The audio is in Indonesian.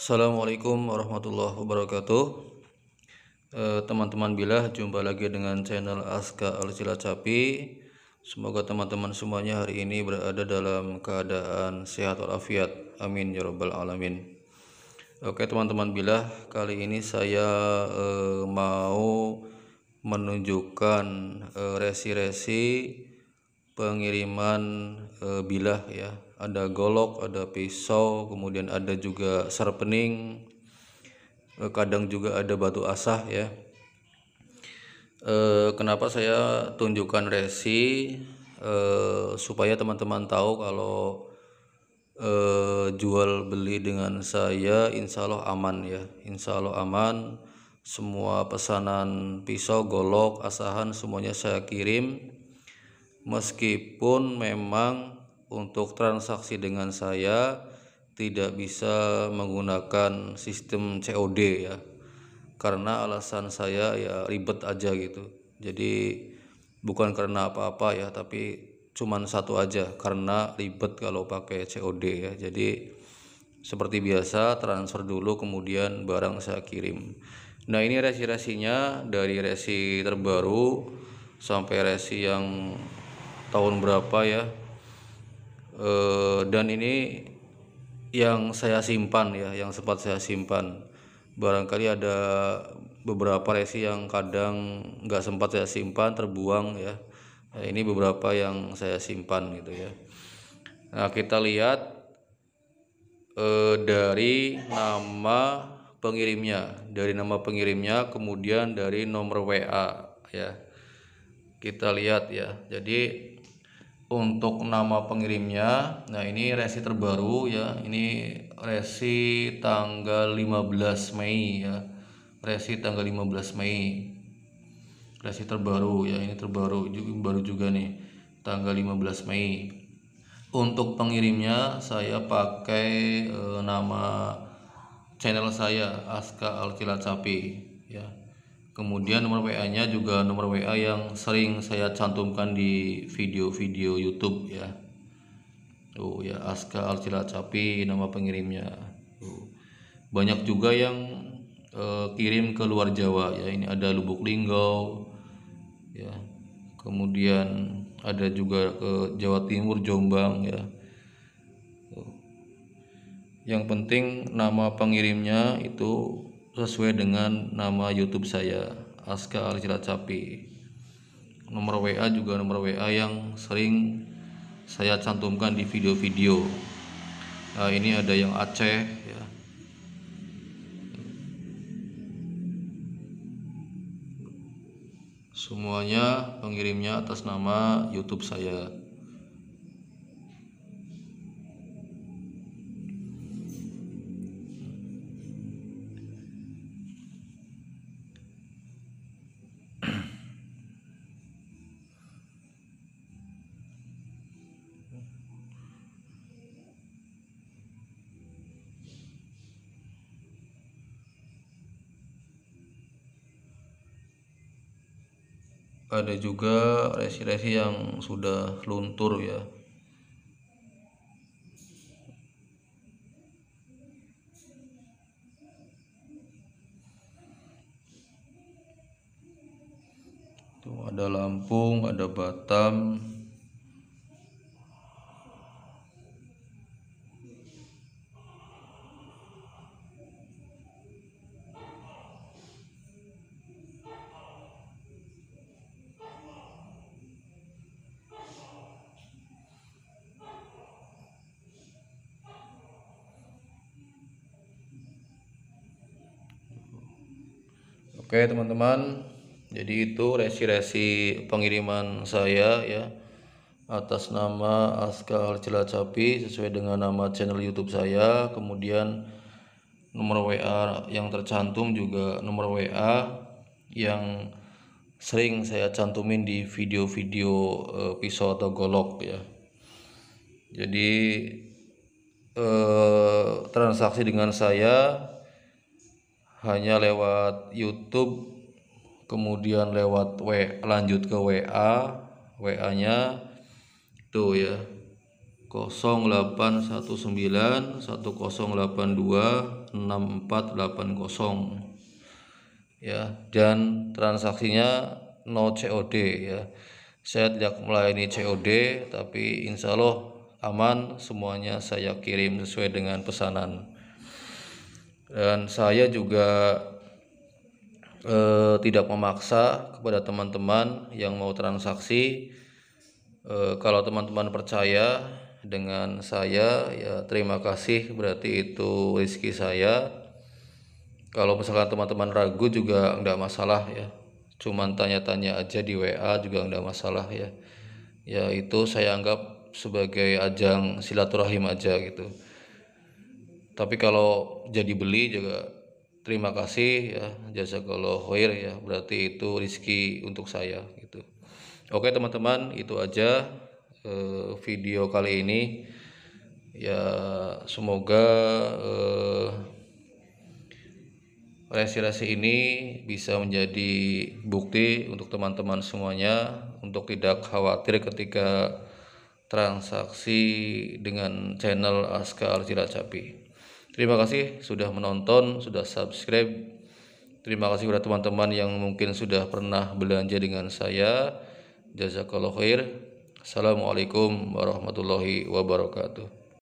Assalamualaikum warahmatullahi wabarakatuh eh, Teman-teman bilah jumpa lagi dengan channel Aska al Capi Semoga teman-teman semuanya hari ini berada dalam keadaan sehat walafiat Amin ya robbal alamin Oke teman-teman bilah kali ini saya eh, mau menunjukkan eh, resi-resi pengiriman eh, bilah ya ada golok, ada pisau, kemudian ada juga serpening, kadang juga ada batu asah ya. E, kenapa saya tunjukkan resi e, supaya teman-teman tahu kalau e, jual beli dengan saya, insya Allah aman ya, insya Allah aman. Semua pesanan pisau, golok, asahan semuanya saya kirim meskipun memang untuk transaksi dengan saya tidak bisa menggunakan sistem COD ya karena alasan saya ya ribet aja gitu jadi bukan karena apa-apa ya tapi cuman satu aja karena ribet kalau pakai COD ya jadi seperti biasa transfer dulu kemudian barang saya kirim nah ini resi-resinya dari resi terbaru sampai resi yang tahun berapa ya e, dan ini yang saya simpan ya yang sempat saya simpan barangkali ada beberapa resi yang kadang nggak sempat saya simpan terbuang ya nah, ini beberapa yang saya simpan gitu ya nah kita lihat e, dari nama pengirimnya dari nama pengirimnya kemudian dari nomor WA ya kita lihat ya jadi untuk nama pengirimnya. Nah, ini resi terbaru ya. Ini resi tanggal 15 Mei ya. Resi tanggal 15 Mei. Resi terbaru ya, ini terbaru juga baru juga nih. Tanggal 15 Mei. Untuk pengirimnya saya pakai e, nama channel saya Aska alkilacapi ya. Kemudian nomor WA-nya juga nomor WA yang sering saya cantumkan di video-video YouTube ya. oh ya Aska Alcilacapi nama pengirimnya. Oh. Banyak juga yang eh, kirim ke luar Jawa ya. Ini ada Lubuk Linggau ya. Kemudian ada juga ke Jawa Timur Jombang ya. Oh. Yang penting nama pengirimnya itu sesuai dengan nama YouTube saya Aska Al Capi. Nomor WA juga nomor WA yang sering saya cantumkan di video-video. Nah, ini ada yang Aceh ya. Semuanya pengirimnya atas nama YouTube saya. ada juga resi-resi yang sudah luntur ya Tuh, ada Lampung, ada Batam, Oke teman-teman, jadi itu resi-resi pengiriman saya ya atas nama Askal Celacapi sesuai dengan nama channel YouTube saya. Kemudian nomor WA yang tercantum juga nomor WA yang sering saya cantumin di video-video uh, pisau atau golok ya. Jadi uh, transaksi dengan saya hanya lewat YouTube kemudian lewat W lanjut ke WA WA-nya tuh ya 0819 1082 ya dan transaksinya no COD ya saya tidak melayani COD tapi insya Allah aman semuanya saya kirim sesuai dengan pesanan dan saya juga eh, tidak memaksa kepada teman-teman yang mau transaksi eh, kalau teman-teman percaya dengan saya ya terima kasih berarti itu rezeki saya kalau misalkan teman-teman ragu juga enggak masalah ya cuman tanya-tanya aja di WA juga enggak masalah ya ya itu saya anggap sebagai ajang silaturahim aja gitu tapi kalau jadi beli juga terima kasih ya jasa kalau khair ya berarti itu rizki untuk saya gitu oke teman-teman itu aja eh, video kali ini ya semoga eh, resi-resi ini bisa menjadi bukti untuk teman-teman semuanya untuk tidak khawatir ketika transaksi dengan channel Aska Al Capi. Terima kasih sudah menonton, sudah subscribe. Terima kasih kepada teman-teman yang mungkin sudah pernah belanja dengan saya. Jazakallah khair. Assalamualaikum warahmatullahi wabarakatuh.